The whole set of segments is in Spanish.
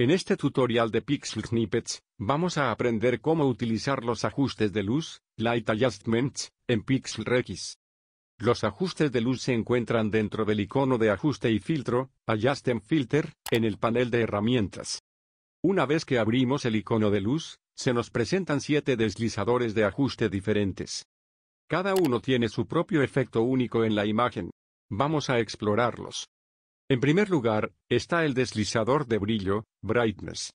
En este tutorial de Pixel Snippets, vamos a aprender cómo utilizar los ajustes de luz, Light Adjustments, en Pixel Requis. Los ajustes de luz se encuentran dentro del icono de ajuste y filtro, (Adjustment Filter, en el panel de herramientas. Una vez que abrimos el icono de luz, se nos presentan siete deslizadores de ajuste diferentes. Cada uno tiene su propio efecto único en la imagen. Vamos a explorarlos. En primer lugar, está el deslizador de brillo, brightness.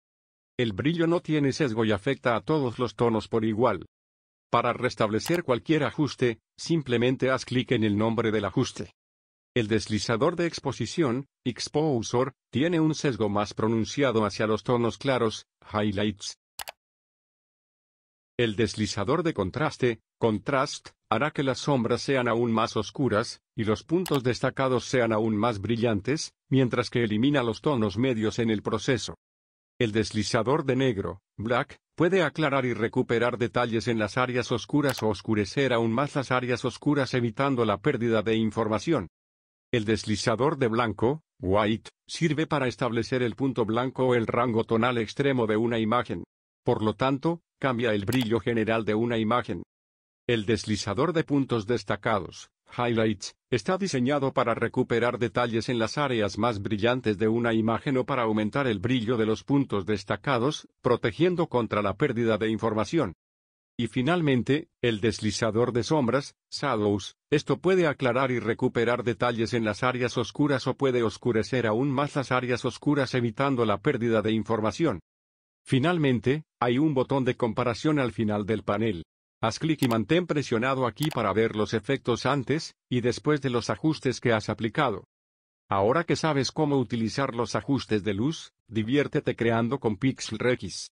El brillo no tiene sesgo y afecta a todos los tonos por igual. Para restablecer cualquier ajuste, simplemente haz clic en el nombre del ajuste. El deslizador de exposición, exposure, tiene un sesgo más pronunciado hacia los tonos claros, highlights. El deslizador de contraste, Contrast, hará que las sombras sean aún más oscuras, y los puntos destacados sean aún más brillantes, mientras que elimina los tonos medios en el proceso. El deslizador de negro, black, puede aclarar y recuperar detalles en las áreas oscuras o oscurecer aún más las áreas oscuras evitando la pérdida de información. El deslizador de blanco, white, sirve para establecer el punto blanco o el rango tonal extremo de una imagen. Por lo tanto, cambia el brillo general de una imagen. El deslizador de puntos destacados, Highlights, está diseñado para recuperar detalles en las áreas más brillantes de una imagen o para aumentar el brillo de los puntos destacados, protegiendo contra la pérdida de información. Y finalmente, el deslizador de sombras, Shadows, esto puede aclarar y recuperar detalles en las áreas oscuras o puede oscurecer aún más las áreas oscuras evitando la pérdida de información. Finalmente, hay un botón de comparación al final del panel. Haz clic y mantén presionado aquí para ver los efectos antes y después de los ajustes que has aplicado. Ahora que sabes cómo utilizar los ajustes de luz, diviértete creando con Pixel Rex.